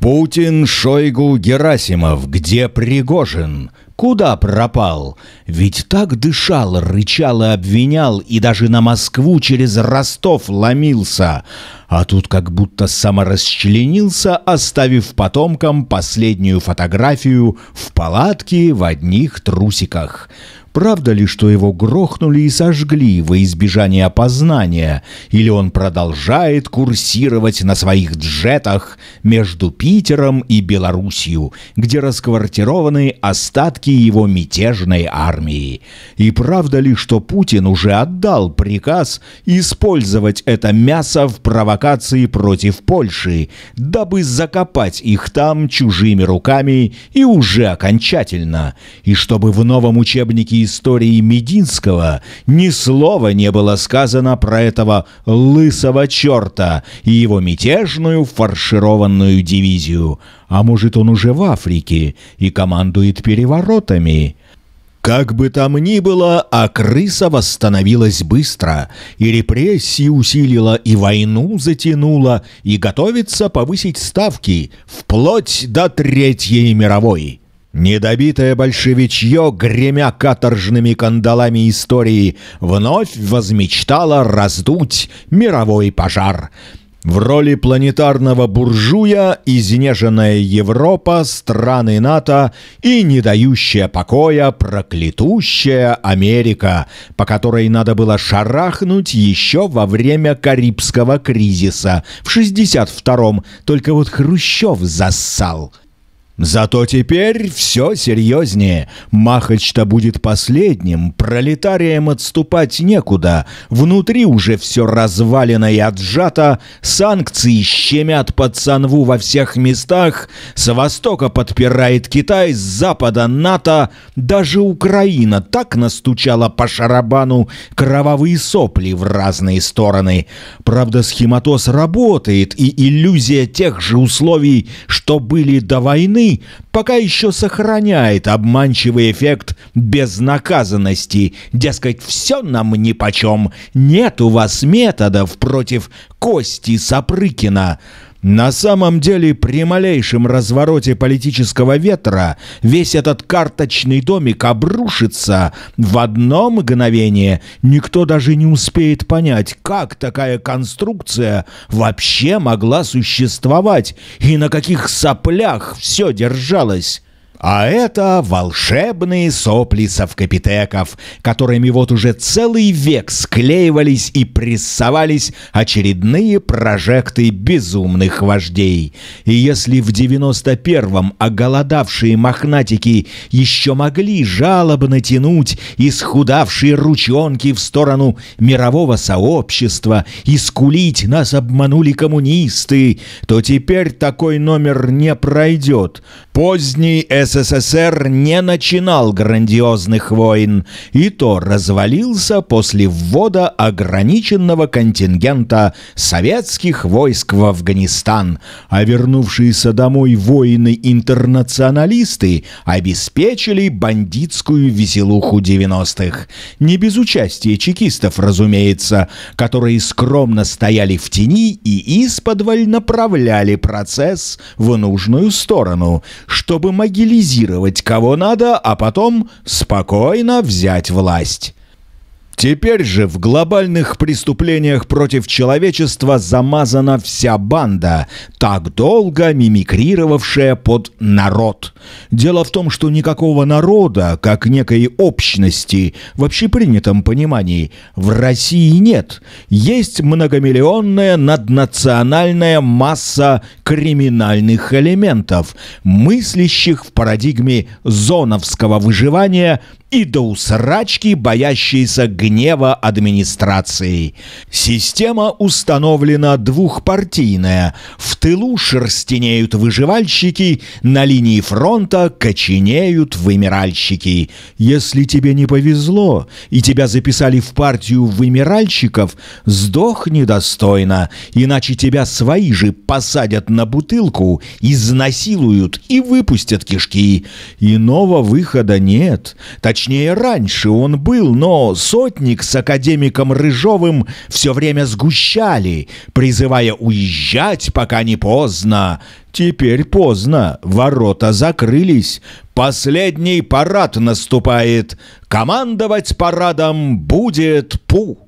Путин, Шойгу, Герасимов, где Пригожин? Куда пропал? Ведь так дышал, рычал и обвинял, и даже на Москву через Ростов ломился. А тут как будто саморасчленился, оставив потомкам последнюю фотографию в палатке в одних трусиках. Правда ли, что его грохнули и сожгли во избежание опознания, или он продолжает курсировать на своих джетах между Питером и Белоруссию, где расквартированы остатки его мятежной армии? И правда ли, что Путин уже отдал приказ использовать это мясо в провокации против Польши, дабы закопать их там чужими руками и уже окончательно, и чтобы в новом учебнике истории Мединского ни слова не было сказано про этого лысого черта и его мятежную фаршированную дивизию. А может, он уже в Африке и командует переворотами?» Как бы там ни было, а крыса восстановилась быстро, и репрессии усилила, и войну затянула, и готовится повысить ставки вплоть до Третьей мировой. Недобитое большевичье, гремя каторжными кандалами истории, вновь возмечтало раздуть мировой пожар. В роли планетарного буржуя изнеженная Европа, страны НАТО и не дающая покоя проклятущая Америка, по которой надо было шарахнуть еще во время Карибского кризиса в 62-м, только вот Хрущев зассал – Зато теперь все серьезнее. Махач-то будет последним, пролетариям отступать некуда. Внутри уже все развалено и отжато, санкции щемят под санву во всех местах, с востока подпирает Китай, с запада НАТО, даже Украина так настучала по шарабану кровавые сопли в разные стороны. Правда, схематоз работает, и иллюзия тех же условий, что были до войны, страны пока еще сохраняет обманчивый эффект безнаказанности. Дескать, все нам нипочем, нет у вас методов против Кости Сапрыкина. На самом деле, при малейшем развороте политического ветра весь этот карточный домик обрушится в одно мгновение. Никто даже не успеет понять, как такая конструкция вообще могла существовать и на каких соплях все держалось. А это волшебные сопли совкапитеков, которыми вот уже целый век склеивались и прессовались очередные прожекты безумных вождей. И если в 91-м оголодавшие мохнатики еще могли жалобно тянуть исхудавшие ручонки в сторону мирового сообщества и скулить нас обманули коммунисты, то теперь такой номер не пройдет. Поздний эс СССР не начинал грандиозных войн, и то развалился после ввода ограниченного контингента советских войск в Афганистан, а вернувшиеся домой воины-интернационалисты обеспечили бандитскую веселуху 90-х. Не без участия чекистов, разумеется, которые скромно стояли в тени и из направляли процесс в нужную сторону, чтобы могили мобилизировать кого надо, а потом спокойно взять власть. Теперь же в глобальных преступлениях против человечества замазана вся банда, так долго мимикрировавшая под народ. Дело в том, что никакого народа, как некой общности, в общепринятом понимании, в России нет. Есть многомиллионная наднациональная масса криминальных элементов, мыслящих в парадигме зоновского выживания – и до усрачки, боящейся гнева администрации. Система установлена двухпартийная. В тылу шерстенеют выживальщики, на линии фронта коченеют вымиральщики. Если тебе не повезло, и тебя записали в партию вымиральщиков, сдохни достойно, иначе тебя свои же посадят на бутылку, изнасилуют и выпустят кишки. Иного выхода нет. Точнее, Точнее, раньше он был, но сотник с академиком Рыжовым все время сгущали, призывая уезжать, пока не поздно. Теперь поздно, ворота закрылись, последний парад наступает, командовать парадом будет Пу.